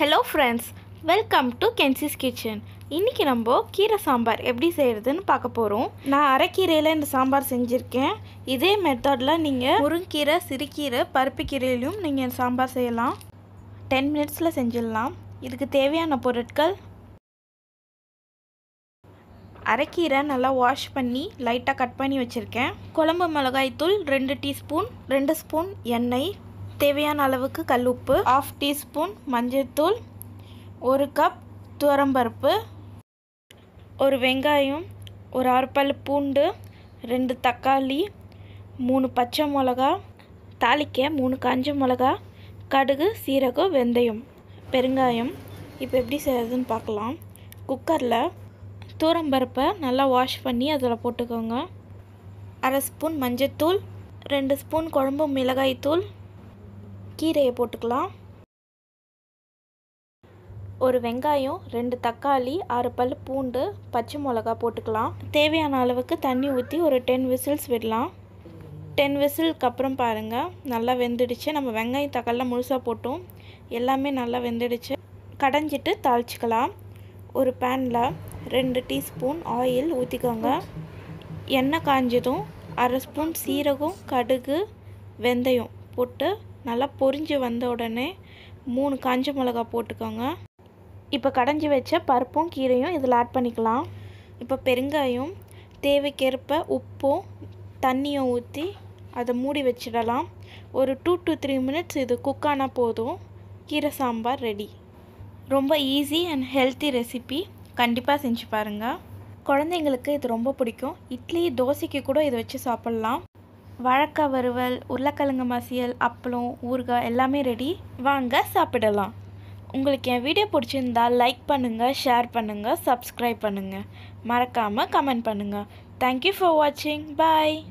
hello friends welcome to Kenzi's kitchen இன்றைக்கி நம்ம கீரை சாம்பார் எப்படி செய்கிறதுன்னு பார்க்க போகிறோம் நான் அரைக்கீரையில் இந்த சாம்பார் செஞ்சுருக்கேன் இதே மெத்தடில் நீங்கள் முருங்கீரை சிறுகீரை பருப்பு கீரையிலையும் நீங்கள் சாம்பார் செய்யலாம் டென் மினிட்ஸில் செஞ்சிடலாம் இதுக்கு தேவையான பொருட்கள் அரைக்கீரை நல்லா வாஷ் பண்ணி லைட்டாக கட் பண்ணி வச்சுருக்கேன் குழம்பு மிளகாய்த்தூள் ரெண்டு டீஸ்பூன் ரெண்டு ஸ்பூன் எண்ணெய் தேவையான அளவுக்கு கல் உப்பு ஆஃப் டீஸ்பூன் மஞ்சள்தூள் ஒரு கப் துவரம்பருப்பு ஒரு வெங்காயம் ஒரு ஆறு பல் பூண்டு ரெண்டு தக்காளி மூணு பச்சை மிளகா தாளிக்க மூணு காஞ்ச மிளகா கடுகு சீரகம் வெந்தயம் பெருங்காயம் இப்போ எப்படி செய்யறதுன்னு பார்க்கலாம் குக்கரில் தூரம்பருப்பை நல்லா வாஷ் பண்ணி அதில் போட்டுக்கோங்க அரை ஸ்பூன் மஞ்சத்தூள் ரெண்டு ஸ்பூன் குழம்பு மிளகாய்த்தூள் கீரையை போட்டுக்கலாம் ஒரு வெங்காயம் ரெண்டு தக்காளி ஆறு பல் பூண்டு பச்சை மிளகா போட்டுக்கலாம் தேவையான அளவுக்கு தண்ணி ஊற்றி ஒரு டென் விசில்ஸ் விடலாம் டென் விசிலுக்கு அப்புறம் பாருங்கள் நல்லா வெந்துடுச்சு நம்ம வெங்காயம் தக்காளிலாம் முழுசாக போட்டோம் எல்லாமே நல்லா வெந்துடுச்சு கடைஞ்சிட்டு தாளிச்சிக்கலாம் ஒரு பேனில் ரெண்டு டீஸ்பூன் ஆயில் ஊற்றிக்கோங்க எண்ணெய் காஞ்சதும் அரை ஸ்பூன் சீரகம் கடுகு வெந்தயம் போட்டு நல்லா பொரிஞ்சு வந்த உடனே மூணு காஞ்ச மிளகா போட்டுக்கோங்க இப்போ கடைஞ்சி வச்ச பருப்பும் கீரையும் இதில் ஆட் பண்ணிக்கலாம் இப்போ பெருங்காயம் தேவைக்கேற்ப உப்பும் தண்ணியும் ஊற்றி அதை மூடி வச்சிடலாம் ஒரு டூ டு த்ரீ மினிட்ஸ் இது குக் ஆனால் போதும் கீரை சாம்பார் ரெடி ரொம்ப ஈஸி அண்ட் ஹெல்த்தி ரெசிபி கண்டிப்பாக செஞ்சு பாருங்கள் குழந்தைங்களுக்கு இது ரொம்ப பிடிக்கும் இட்லி தோசைக்கு கூட இதை வச்சு சாப்பிட்லாம் வழக்க வறுவல் உருளைக்கிழங்கு மசியல் அப்பளம் ஊறுகாய் எல்லாமே ரெடி வாங்க சாப்பிடலாம் உங்களுக்கு என் வீடியோ பிடிச்சிருந்தால் லைக் பண்ணுங்கள் ஷேர் பண்ணுங்கள் சப்ஸ்கிரைப் பண்ணுங்கள் மறக்காமல் கமெண்ட் பண்ணுங்கள் தேங்க்யூ ஃபார் வாட்சிங் பாய்